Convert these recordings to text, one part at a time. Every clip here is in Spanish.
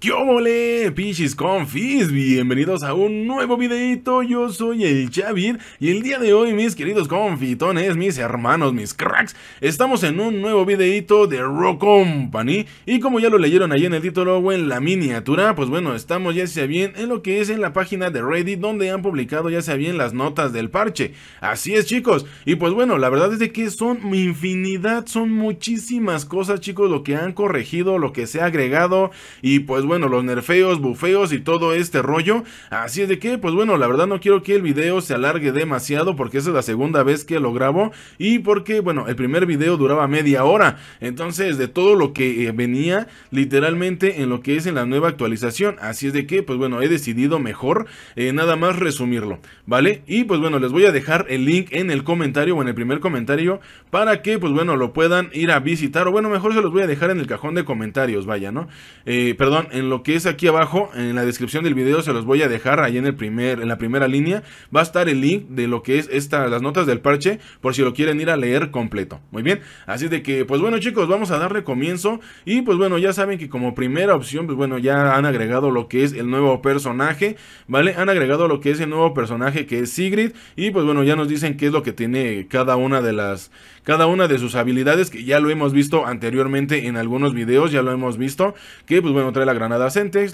¿Qué mole, pichis confis? Bienvenidos a un nuevo videito, yo soy el Chavir y el día de hoy mis queridos confitones, mis hermanos, mis cracks Estamos en un nuevo videito de Rock Company y como ya lo leyeron ahí en el título o en la miniatura Pues bueno, estamos ya sea bien en lo que es en la página de Ready donde han publicado ya sea bien las notas del parche Así es chicos, y pues bueno, la verdad es de que son infinidad, son muchísimas cosas chicos Lo que han corregido, lo que se ha agregado y pues bueno, los nerfeos, bufeos y todo este rollo. Así es de que, pues bueno, la verdad no quiero que el video se alargue demasiado porque esa es la segunda vez que lo grabo y porque, bueno, el primer video duraba media hora. Entonces, de todo lo que eh, venía literalmente en lo que es en la nueva actualización. Así es de que, pues bueno, he decidido mejor eh, nada más resumirlo, ¿vale? Y pues bueno, les voy a dejar el link en el comentario o en el primer comentario para que, pues bueno, lo puedan ir a visitar o bueno, mejor se los voy a dejar en el cajón de comentarios, vaya, ¿no? Eh, perdón, en lo que es aquí abajo, en la descripción del video se los voy a dejar ahí en, el primer, en la primera línea, va a estar el link de lo que es esta, las notas del parche, por si lo quieren ir a leer completo, muy bien, así de que pues bueno chicos, vamos a darle comienzo y pues bueno, ya saben que como primera opción, pues bueno, ya han agregado lo que es el nuevo personaje, ¿vale? Han agregado lo que es el nuevo personaje que es Sigrid y pues bueno, ya nos dicen qué es lo que tiene cada una de las, cada una de sus habilidades que ya lo hemos visto anteriormente en algunos videos, ya lo hemos visto, que pues bueno, trae la gran nada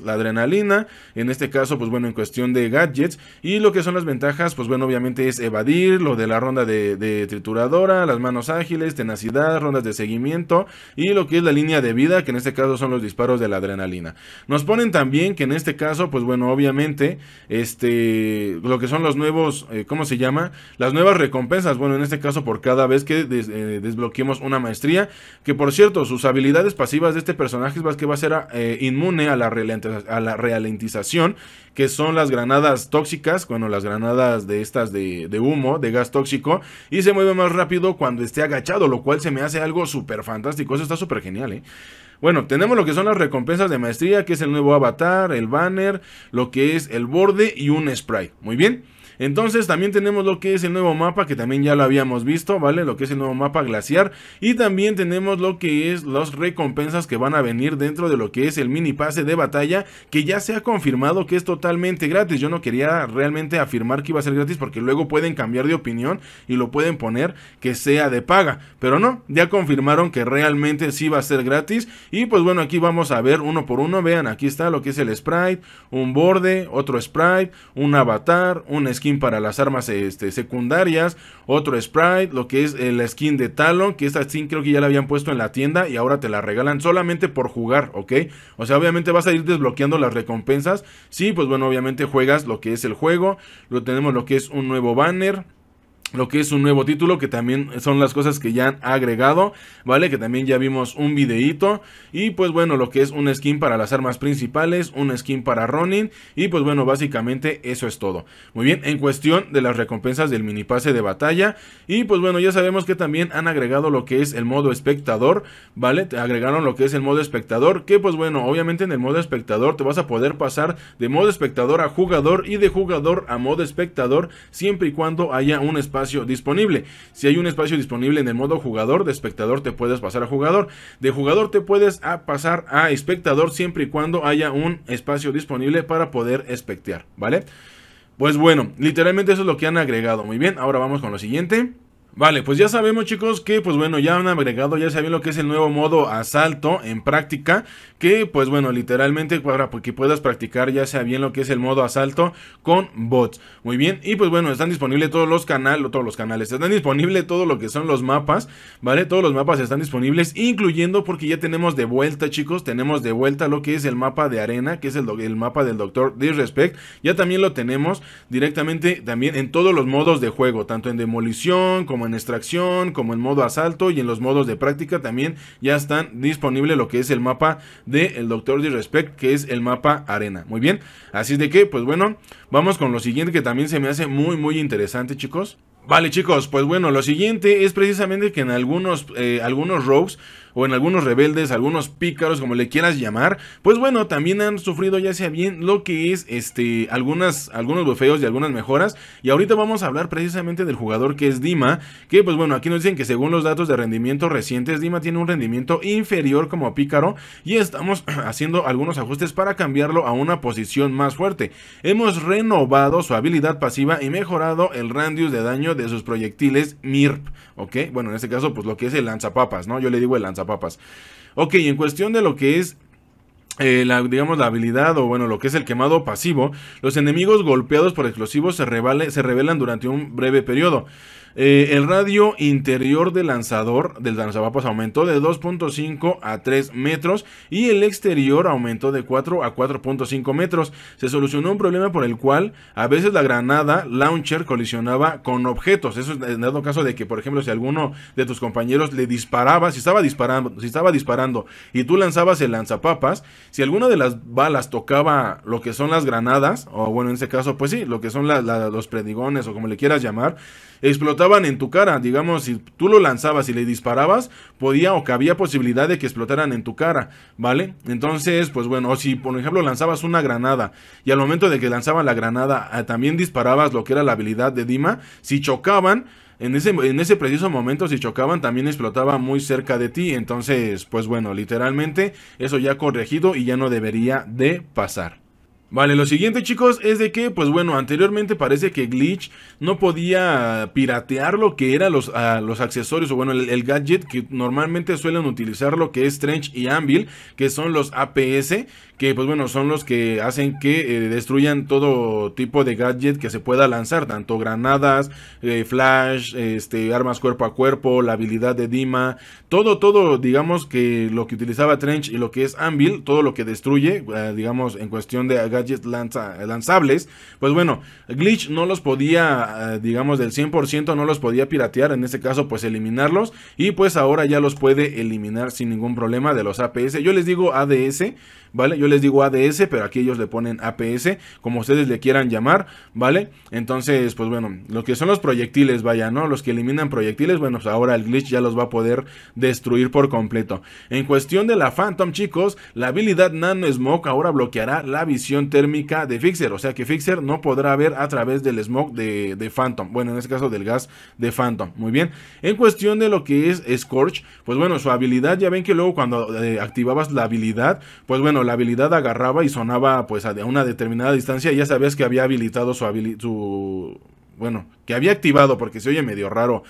la adrenalina, en este caso, pues bueno, en cuestión de gadgets, y lo que son las ventajas, pues bueno, obviamente es evadir, lo de la ronda de, trituradora, las manos ágiles, tenacidad, rondas de seguimiento, y lo que es la línea de vida, que en este caso son los disparos de la adrenalina. Nos ponen también que en este caso, pues bueno, obviamente, este, lo que son los nuevos, eh, ¿cómo se llama? Las nuevas recompensas, bueno, en este caso por cada vez que eh, desbloqueemos una maestría, que por cierto, sus habilidades pasivas de este personaje es que va a ser eh, inmune a la, a ralentización, que son las granadas tóxicas, bueno, las granadas de estas de, humo, de gas tóxico, y se mueve más rápido cuando esté agachado, lo cual se me hace algo súper fantástico, eso está súper genial, ¿eh? Bueno, tenemos lo que son las recompensas de maestría, que es el nuevo avatar, el banner, lo que es el borde y un spray. Muy bien. Entonces también tenemos lo que es el nuevo mapa, que también ya lo habíamos visto, ¿vale? Lo que es el nuevo mapa glaciar. Y también tenemos lo que es las recompensas que van a venir dentro de lo que es el mini pase de batalla, que ya se ha confirmado que es totalmente gratis. Yo no quería realmente afirmar que iba a ser gratis porque luego pueden cambiar de opinión y lo pueden poner que sea de paga. Pero no, ya confirmaron que realmente sí va a ser gratis. Y pues bueno, aquí vamos a ver uno por uno. Vean, aquí está lo que es el sprite, un borde, otro sprite, un avatar, un skin para las armas este, secundarias, otro sprite, lo que es la skin de Talon, que esta skin creo que ya la habían puesto en la tienda y ahora te la regalan solamente por jugar, ¿ok? O sea, obviamente vas a ir desbloqueando las recompensas. Sí, pues bueno, obviamente juegas lo que es el juego, lo tenemos lo que es un nuevo banner, lo que es un nuevo título, que también son las cosas que ya han agregado, ¿vale? Que también ya vimos un videito Y pues bueno, lo que es un skin para las armas principales, un skin para Ronin. Y pues bueno, básicamente eso es todo. Muy bien, en cuestión de las recompensas del mini pase de batalla. Y pues bueno, ya sabemos que también han agregado lo que es el modo espectador, ¿vale? Te agregaron lo que es el modo espectador, que pues bueno, obviamente en el modo espectador te vas a poder pasar de modo espectador a jugador y de jugador a modo espectador, siempre y cuando haya un espacio disponible. Si hay un espacio disponible en el modo jugador, de espectador te puedes pasar a jugador. De jugador te puedes a pasar a espectador siempre y cuando haya un espacio disponible para poder espectear, ¿vale? Pues bueno, literalmente eso es lo que han agregado. Muy bien, ahora vamos con lo siguiente. Vale, pues ya sabemos chicos que pues bueno, ya han agregado, ya saben lo que es el nuevo modo asalto en práctica, que pues bueno, literalmente para que puedas practicar ya sea bien lo que es el modo asalto con bots. Muy bien, y pues bueno, están disponibles todos los canales, todos los canales, están disponibles todo lo que son los mapas, ¿vale? Todos los mapas están disponibles, incluyendo porque ya tenemos de vuelta chicos, tenemos de vuelta lo que es el mapa de arena, que es el, el mapa del Doctor Disrespect, ya también lo tenemos directamente también en todos los modos de juego, tanto en demolición como en extracción, como en modo asalto y en los modos de práctica también ya están disponible lo que es el mapa del el Doctor Disrespect, que es el mapa arena. Muy bien, así de que, pues bueno, vamos con lo siguiente que también se me hace muy, muy interesante, chicos. Vale chicos, pues bueno, lo siguiente es precisamente que en algunos, eh, algunos rogues o en algunos rebeldes, algunos pícaros, como le quieras llamar, pues bueno, también han sufrido ya sea bien lo que es este algunas algunos bufeos y algunas mejoras y ahorita vamos a hablar precisamente del jugador que es Dima, que pues bueno, aquí nos dicen que según los datos de rendimiento recientes Dima tiene un rendimiento inferior como pícaro y estamos haciendo algunos ajustes para cambiarlo a una posición más fuerte. Hemos renovado su habilidad pasiva y mejorado el randius de daño de sus proyectiles MIRP, ¿ok? Bueno, en este caso pues lo que es el lanzapapas, ¿no? Yo le digo el lanzapapas Papas, Ok, en cuestión de lo que es eh, la, digamos la habilidad o bueno lo que es el quemado pasivo, los enemigos golpeados por explosivos se, se revelan durante un breve periodo. Eh, el radio interior del lanzador del lanzapapas aumentó de 2.5 a 3 metros y el exterior aumentó de 4 a 4.5 metros. Se solucionó un problema por el cual a veces la granada launcher colisionaba con objetos. Eso es en dado caso de que, por ejemplo, si alguno de tus compañeros le disparaba, si estaba disparando, si estaba disparando y tú lanzabas el lanzapapas, si alguna de las balas tocaba lo que son las granadas, o bueno, en ese caso, pues sí, lo que son los predigones o como le quieras llamar, explotaba en tu cara. Digamos, si tú lo lanzabas y le disparabas, podía o que había posibilidad de que explotaran en tu cara, ¿vale? Entonces, pues bueno, o si por ejemplo lanzabas una granada y al momento de que lanzaban la granada ah, también disparabas lo que era la habilidad de Dima, si chocaban, en ese, en ese, preciso momento, si chocaban, también explotaba muy cerca de ti. Entonces, pues bueno, literalmente eso ya corregido y ya no debería de pasar. Vale, lo siguiente chicos es de que, pues bueno, anteriormente parece que Glitch no podía piratear lo que eran los, ah, los accesorios o bueno, el, gadget que normalmente suelen utilizar lo que es Trench y Anvil, que son los APS, que pues bueno, son los que hacen que eh, destruyan todo tipo de gadget que se pueda lanzar, tanto granadas, eh, flash, este, armas cuerpo a cuerpo, la habilidad de Dima, todo, todo, digamos que lo que utilizaba Trench y lo que es Anvil, todo lo que destruye, ah, digamos, en cuestión de gadget lanzables, pues bueno, Glitch no los podía, eh, digamos, del 100%, no los podía piratear, en este caso pues eliminarlos y pues ahora ya los puede eliminar sin ningún problema de los APS. Yo les digo ADS, ¿vale? Yo les digo ADS, pero aquí ellos le ponen APS, como ustedes le quieran llamar, ¿vale? Entonces, pues bueno, lo que son los proyectiles, vaya, ¿no? Los que eliminan proyectiles, bueno, pues ahora el glitch ya los va a poder destruir por completo. En cuestión de la Phantom, chicos, la habilidad Nano Smoke ahora bloqueará la visión térmica de Fixer, o sea que Fixer no podrá ver a través del smog de, de Phantom, bueno, en este caso del gas de Phantom, muy bien. En cuestión de lo que es Scorch, pues bueno, su habilidad, ya ven que luego cuando eh, activabas la habilidad, pues bueno, la habilidad agarraba y sonaba pues a una determinada distancia ya sabes que había habilitado su habilidad, su... bueno, que había activado, porque se oye medio raro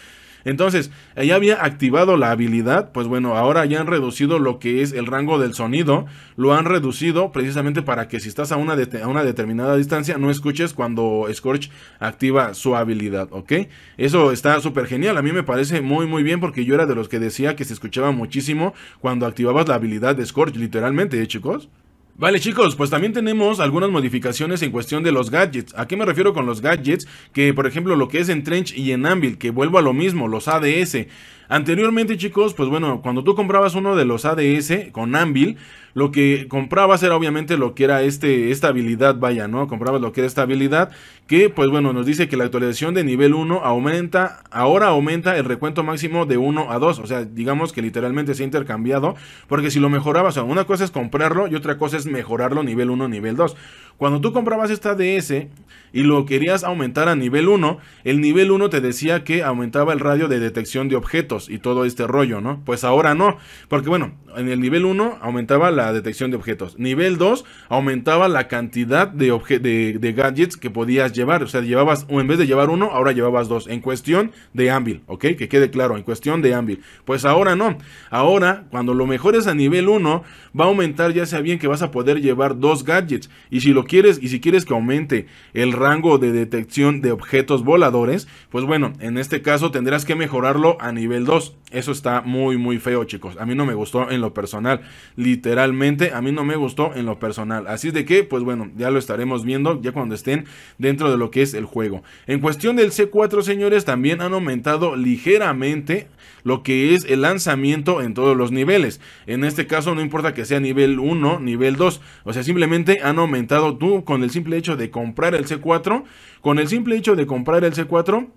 entonces, ella había activado la habilidad, pues bueno, ahora ya han reducido lo que es el rango del sonido, lo han reducido precisamente para que si estás a una, una determinada distancia no escuches cuando Scorch activa su habilidad, ¿ok? Eso está súper genial, a mí me parece muy muy bien porque yo era de los que decía que se escuchaba muchísimo cuando activabas la habilidad de Scorch, literalmente, ¿eh, chicos? Vale chicos, pues también tenemos algunas modificaciones en cuestión de los gadgets. ¿A qué me refiero con los gadgets? Que por ejemplo lo que es en Trench y en Anvil, que vuelvo a lo mismo, los ADS. Anteriormente, chicos, pues bueno, cuando tú comprabas uno de los ADS con Anvil, lo que comprabas era obviamente lo que era este, esta habilidad, vaya, ¿no? Comprabas lo que era esta habilidad, que pues bueno, nos dice que la actualización de nivel 1 aumenta, ahora aumenta el recuento máximo de 1 a 2, o sea, digamos que literalmente se ha intercambiado, porque si lo mejorabas, una cosa es comprarlo y otra cosa es mejorarlo nivel 1, nivel 2. Cuando tú comprabas esta DS y lo querías aumentar a nivel 1, el nivel 1 te decía que aumentaba el radio de detección de objetos y todo este rollo, ¿no? Pues ahora no, porque bueno, en el nivel 1 aumentaba la detección de objetos. Nivel 2 aumentaba la cantidad de, de, gadgets que podías llevar. O sea, llevabas, o en vez de llevar uno, ahora llevabas dos. En cuestión de ámbil, ¿ok? Que quede claro, en cuestión de ámbil, Pues ahora no. Ahora, cuando lo mejores a nivel 1, va a aumentar ya sea bien que vas a poder llevar dos gadgets. Y si lo quieres, y si quieres que aumente el rango de detección de objetos voladores, pues bueno, en este caso tendrás que mejorarlo a nivel 2. Eso está muy, muy feo, chicos. A mí no me gustó en personal. Literalmente, a mí no me gustó en lo personal. Así es de que, pues bueno, ya lo estaremos viendo ya cuando estén dentro de lo que es el juego. En cuestión del C4, señores, también han aumentado ligeramente lo que es el lanzamiento en todos los niveles. En este caso, no importa que sea nivel 1, nivel 2. O sea, simplemente han aumentado tú con el simple hecho de comprar el C4. Con el simple hecho de comprar el C4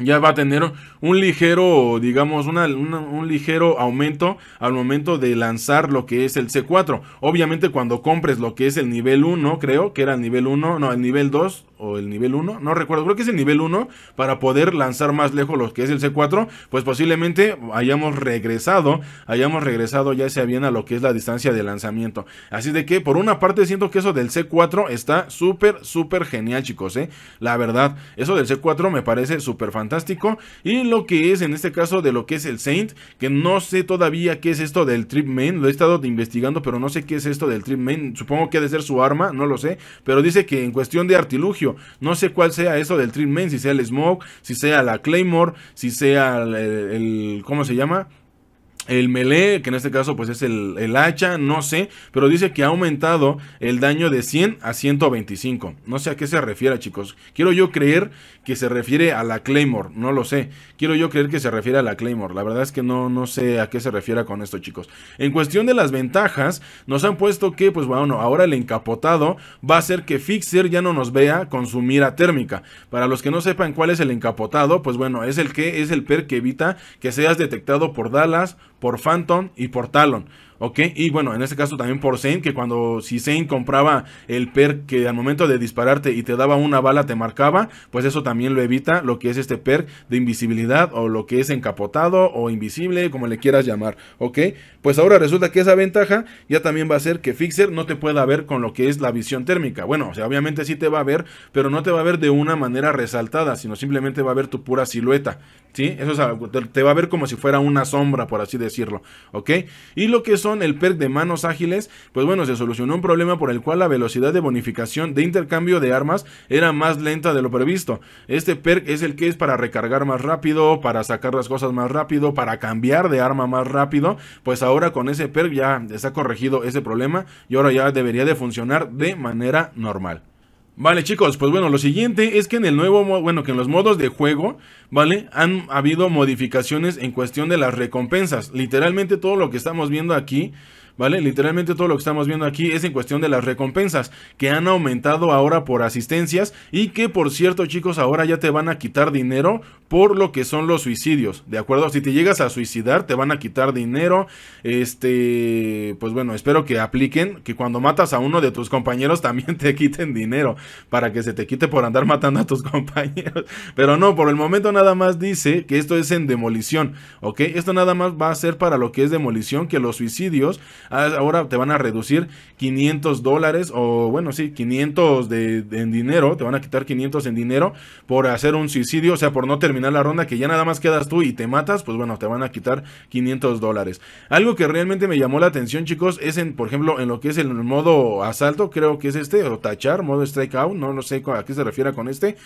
ya va a tener un ligero, digamos, un ligero aumento al momento de lanzar lo que es el C4. Obviamente cuando compres lo que es el nivel 1, creo que era el nivel 1, no, el nivel 2, o el nivel 1, no recuerdo, creo que es el nivel 1, para poder lanzar más lejos los que es el C4, pues posiblemente hayamos regresado, hayamos regresado ya sea bien a lo que es la distancia de lanzamiento. Así de que por una parte siento que eso del C4 está súper, súper genial chicos, ¿eh? La verdad, eso del C4 me parece súper fantástico y lo que es en este caso de lo que es el Saint, que no sé todavía qué es esto del Trip Main, lo he estado investigando, pero no sé qué es esto del Trip Main, supongo que ha de ser su arma, no lo sé, pero dice que en cuestión de artilugio, no sé cuál sea eso del Trim si sea el Smoke, si sea la Claymore, si sea el ¿cómo se llama? el melee, que en este caso pues es el, hacha, no sé, pero dice que ha aumentado el daño de 100 a 125. No sé a qué se refiere, chicos. Quiero yo creer que se refiere a la Claymore, no lo sé. Quiero yo creer que se refiere a la Claymore. La verdad es que no, no sé a qué se refiere con esto, chicos. En cuestión de las ventajas, nos han puesto que, pues bueno, ahora el encapotado va a hacer que Fixer ya no nos vea con su mira térmica. Para los que no sepan cuál es el encapotado, pues bueno, es el que es el per que evita que seas detectado por Dallas por Phantom y por Talon. ¿ok? Y bueno, en este caso también por Zane, que cuando si Zane compraba el perk que al momento de dispararte y te daba una bala te marcaba, pues eso también lo evita lo que es este perk de invisibilidad o lo que es encapotado o invisible, como le quieras llamar, ¿ok? Pues ahora resulta que esa ventaja ya también va a ser que Fixer no te pueda ver con lo que es la visión térmica. Bueno, o sea, obviamente sí te va a ver, pero no te va a ver de una manera resaltada, sino simplemente va a ver tu pura silueta, ¿sí? Eso te va a ver como si fuera una sombra, por así decirlo, ¿ok? Y lo que son el perk de manos ágiles, pues bueno, se solucionó un problema por el cual la velocidad de bonificación de intercambio de armas era más lenta de lo previsto. Este perk es el que es para recargar más rápido, para sacar las cosas más rápido, para cambiar de arma más rápido, pues ahora con ese perk ya está corregido ese problema y ahora ya debería de funcionar de manera normal. Vale chicos, pues bueno, lo siguiente es que en el nuevo, bueno, que en los modos de juego, ¿vale? Han habido modificaciones en cuestión de las recompensas. Literalmente todo lo que estamos viendo aquí ¿vale? Literalmente todo lo que estamos viendo aquí es en cuestión de las recompensas que han aumentado ahora por asistencias y que por cierto chicos ahora ya te van a quitar dinero por lo que son los suicidios, ¿de acuerdo? Si te llegas a suicidar te van a quitar dinero, este, pues bueno, espero que apliquen que cuando matas a uno de tus compañeros también te quiten dinero para que se te quite por andar matando a tus compañeros, pero no, por el momento nada más dice que esto es en demolición, ¿ok? Esto nada más va a ser para lo que es demolición que los suicidios Ah, ahora te van a reducir 500 dólares o bueno, sí, 500 de, en dinero, te van a quitar 500 en dinero por hacer un suicidio, o sea, por no terminar la ronda que ya nada más quedas tú y te matas, pues bueno, te van a quitar 500 dólares. Algo que realmente me llamó la atención, chicos, es en, por ejemplo, en lo que es el modo asalto, creo que es este, o tachar, modo strikeout, no, no sé a qué se refiere con este.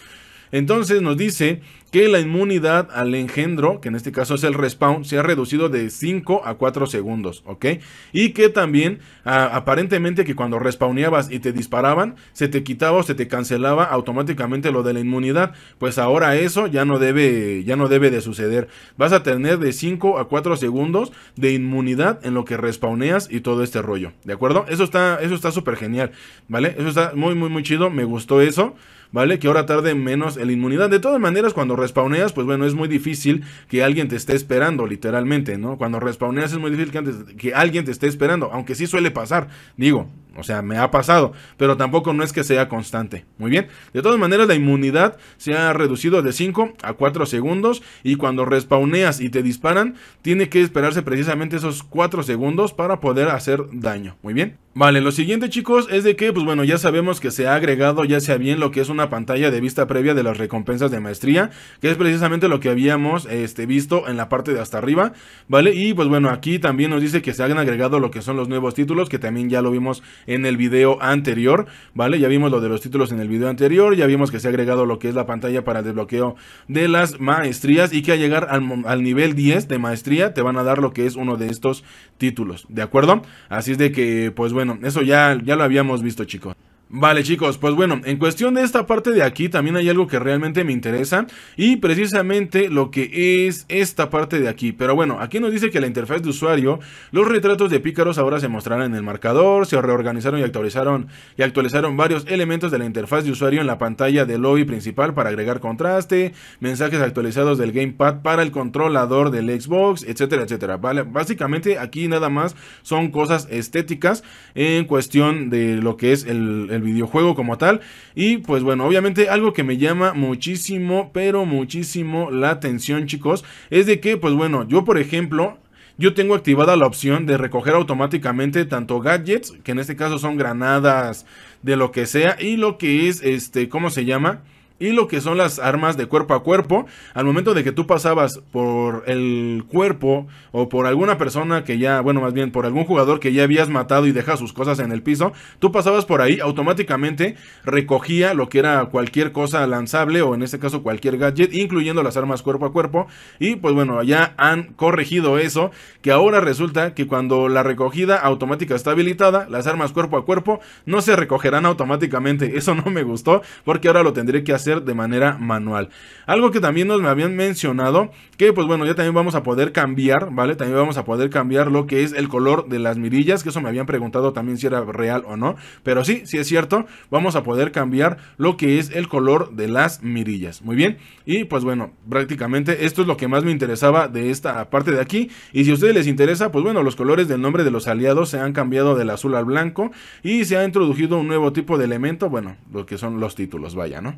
Entonces nos dice que la inmunidad al engendro, que en este caso es el respawn, se ha reducido de 5 a 4 segundos, ¿ok? Y que también ah, aparentemente que cuando respawneabas y te disparaban, se te quitaba o se te cancelaba automáticamente lo de la inmunidad. Pues ahora eso ya no debe, ya no debe de suceder. Vas a tener de 5 a 4 segundos de inmunidad en lo que respawneas y todo este rollo, ¿de acuerdo? Eso está, eso está súper genial, ¿vale? Eso está muy, muy, muy chido, me gustó eso. ¿vale? Que ahora tarde menos en la inmunidad. De todas maneras, cuando respawneas, pues bueno, es muy difícil que alguien te esté esperando, literalmente, ¿no? Cuando respawneas es muy difícil que, antes, que alguien te esté esperando, aunque sí suele pasar, digo. O sea, me ha pasado, pero tampoco no es que sea constante. Muy bien. De todas maneras, la inmunidad se ha reducido de 5 a 4 segundos y cuando respawneas y te disparan, tiene que esperarse precisamente esos 4 segundos para poder hacer daño. Muy bien. Vale, lo siguiente chicos es de que, pues bueno, ya sabemos que se ha agregado ya sea bien lo que es una pantalla de vista previa de las recompensas de maestría, que es precisamente lo que habíamos este, visto en la parte de hasta arriba, ¿vale? Y pues bueno, aquí también nos dice que se han agregado lo que son los nuevos títulos, que también ya lo vimos en el video anterior, ¿vale? Ya vimos lo de los títulos en el video anterior, ya vimos que se ha agregado lo que es la pantalla para el desbloqueo de las maestrías y que al llegar al, nivel 10 de maestría te van a dar lo que es uno de estos títulos, ¿de acuerdo? Así es de que, pues bueno, eso ya, ya lo habíamos visto chicos. Vale chicos, pues bueno, en cuestión de esta parte de aquí también hay algo que realmente me interesa y precisamente lo que es esta parte de aquí. Pero bueno, aquí nos dice que la interfaz de usuario, los retratos de pícaros ahora se mostrarán en el marcador, se reorganizaron y actualizaron y actualizaron varios elementos de la interfaz de usuario en la pantalla del lobby principal para agregar contraste, mensajes actualizados del gamepad para el controlador del Xbox, etcétera, etcétera. Vale, básicamente aquí nada más son cosas estéticas en cuestión de lo que es el videojuego como tal. Y pues bueno, obviamente algo que me llama muchísimo, pero muchísimo la atención chicos, es de que pues bueno, yo por ejemplo yo tengo activada la opción de recoger automáticamente tanto gadgets, que en este caso son granadas de lo que sea, y lo que es, este, ¿cómo se llama? y lo que son las armas de cuerpo a cuerpo. Al momento de que tú pasabas por el cuerpo o por alguna persona que ya, bueno, más bien por algún jugador que ya habías matado y deja sus cosas en el piso, tú pasabas por ahí, automáticamente recogía lo que era cualquier cosa lanzable o en este caso cualquier gadget, incluyendo las armas cuerpo a cuerpo. Y pues bueno, allá han corregido eso, que ahora resulta que cuando la recogida automática está habilitada, las armas cuerpo a cuerpo no se recogerán automáticamente. Eso no me gustó porque ahora lo tendré que hacer de manera manual. Algo que también nos me habían mencionado, que pues bueno, ya también vamos a poder cambiar, ¿vale? También vamos a poder cambiar lo que es el color de las mirillas, que eso me habían preguntado también si era real o no. Pero sí, sí es cierto, vamos a poder cambiar lo que es el color de las mirillas. Muy bien, y pues bueno, prácticamente esto es lo que más me interesaba de esta parte de aquí. Y si a ustedes les interesa, pues bueno, los colores del nombre de los aliados se han cambiado del azul al blanco y se ha introducido un nuevo tipo de elemento, bueno, lo que son los títulos, vaya, ¿no?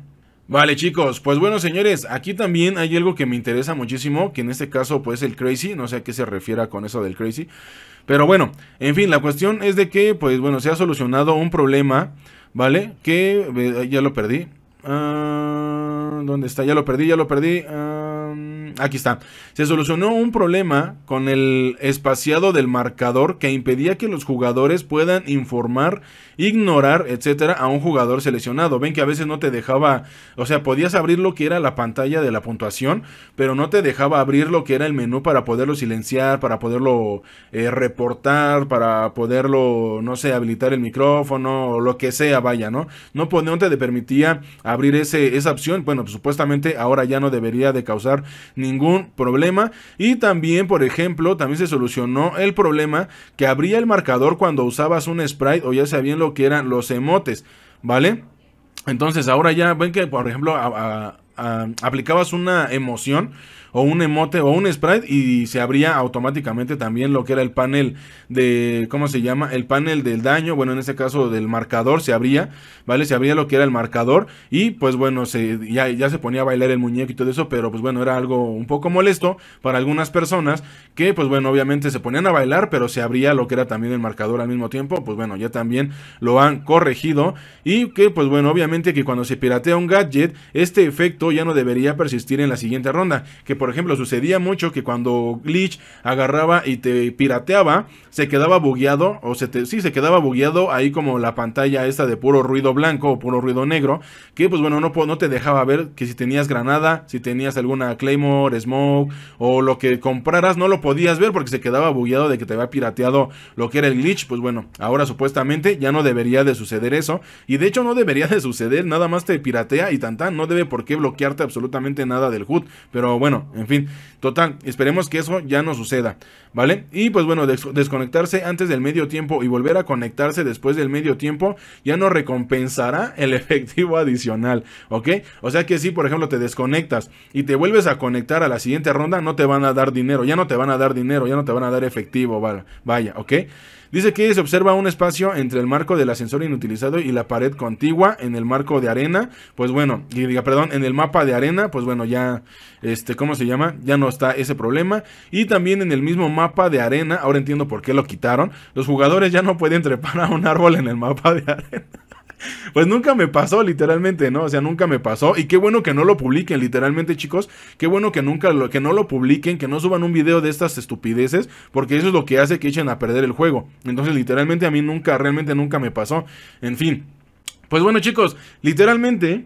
Vale chicos, pues bueno señores, aquí también hay algo que me interesa muchísimo, que en este caso pues el crazy, no sé a qué se refiera con eso del crazy, pero bueno, en fin, la cuestión es de que pues bueno, se ha solucionado un problema, ¿vale? Que ya lo perdí. Ah, ¿Dónde está? Ya lo perdí, ya lo perdí. Ah, Aquí está. Se solucionó un problema con el espaciado del marcador que impedía que los jugadores puedan informar, ignorar, etcétera, a un jugador seleccionado. Ven que a veces no te dejaba, o sea, podías abrir lo que era la pantalla de la puntuación, pero no te dejaba abrir lo que era el menú para poderlo silenciar, para poderlo eh, reportar, para poderlo, no sé, habilitar el micrófono o lo que sea, vaya, ¿no? No, no te permitía abrir ese, esa opción. Bueno, pues supuestamente ahora ya no debería de causar ningún problema. Y también, por ejemplo, también se solucionó el problema que abría el marcador cuando usabas un sprite o ya sabían lo que eran los emotes, ¿vale? Entonces ahora ya ven que, por ejemplo, aplicabas una emoción o un emote o un sprite y se abría automáticamente también lo que era el panel de, ¿cómo se llama? El panel del daño, bueno, en este caso del marcador se abría, ¿vale? Se abría lo que era el marcador y pues bueno, se, ya, ya se ponía a bailar el muñeco y todo eso, pero pues bueno, era algo un poco molesto para algunas personas que pues bueno, obviamente se ponían a bailar, pero se abría lo que era también el marcador al mismo tiempo, pues bueno, ya también lo han corregido y que pues bueno, obviamente que cuando se piratea un gadget, este efecto ya no debería persistir en la siguiente ronda, que por ejemplo, sucedía mucho que cuando Glitch agarraba y te pirateaba, se quedaba bugueado, o se te, sí, se quedaba bugueado ahí como la pantalla esta de puro ruido blanco o puro ruido negro, que pues bueno, no, no te dejaba ver que si tenías granada, si tenías alguna Claymore, Smoke o lo que compraras, no lo podías ver porque se quedaba bugueado de que te había pirateado lo que era el glitch. Pues bueno, ahora supuestamente ya no debería de suceder eso, y de hecho no debería de suceder, nada más te piratea y tan, tan no debe por qué bloquearte absolutamente nada del HUD, pero bueno, en fin, total, esperemos que eso ya no suceda, ¿vale? Y pues bueno, desconectarse antes del medio tiempo y volver a conectarse después del medio tiempo ya no recompensará el efectivo adicional, ¿ok? O sea que si, por ejemplo, te desconectas y te vuelves a conectar a la siguiente ronda, no te van a dar dinero, ya no te van a dar dinero, ya no te van a dar efectivo, vaya, vaya ¿ok? Dice que se observa un espacio entre el marco del ascensor inutilizado y la pared contigua en el marco de arena, pues bueno, y diga, perdón, en el mapa de arena, pues bueno, ya, este, ¿cómo se llama? Ya no está ese problema. Y también en el mismo mapa de arena, ahora entiendo por qué lo quitaron, los jugadores ya no pueden trepar a un árbol en el mapa de arena pues nunca me pasó, literalmente, ¿no? O sea, nunca me pasó. Y qué bueno que no lo publiquen, literalmente, chicos. Qué bueno que nunca lo, que no lo publiquen, que no suban un video de estas estupideces, porque eso es lo que hace que echen a perder el juego. Entonces, literalmente, a mí nunca, realmente nunca me pasó. En fin. Pues bueno, chicos, literalmente.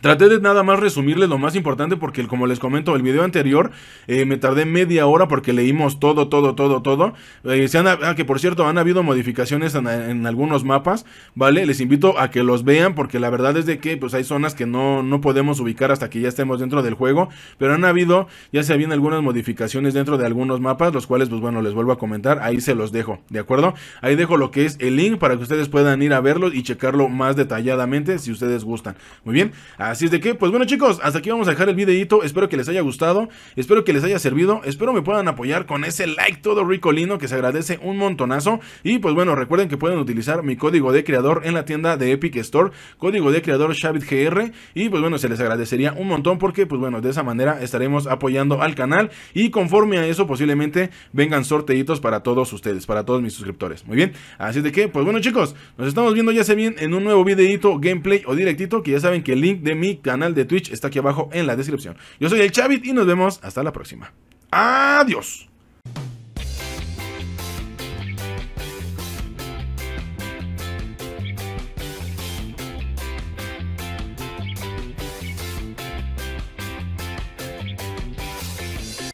Traté de nada más resumirles lo más importante porque como les comento el video anterior eh, me tardé media hora porque leímos todo, todo, todo, todo. Eh, ah, que por cierto han habido modificaciones en, algunos mapas, ¿vale? Les invito a que los vean porque la verdad es de que pues hay zonas que no, no podemos ubicar hasta que ya estemos dentro del juego. Pero han habido, ya se habían algunas modificaciones dentro de algunos mapas, los cuales pues bueno les vuelvo a comentar, ahí se los dejo, ¿de acuerdo? Ahí dejo lo que es el link para que ustedes puedan ir a verlo y checarlo más detalladamente si ustedes gustan. Muy bien. Así es de que, pues bueno chicos, hasta aquí vamos a dejar el videito, espero que les haya gustado, espero que les haya servido, espero me puedan apoyar con ese like todo ricolino que se agradece un montonazo y pues bueno, recuerden que pueden utilizar mi código de creador en la tienda de Epic Store, código de creador ShavitGR y pues bueno, se les agradecería un montón porque pues bueno, de esa manera estaremos apoyando al canal y conforme a eso posiblemente vengan sorteitos para todos ustedes, para todos mis suscriptores, muy bien, así es de que, pues bueno chicos, nos estamos viendo ya se bien en un nuevo videito, gameplay o directito que ya saben que el link de mi canal de Twitch está aquí abajo en la descripción. Yo soy el Chavit y nos vemos hasta la próxima. Adiós.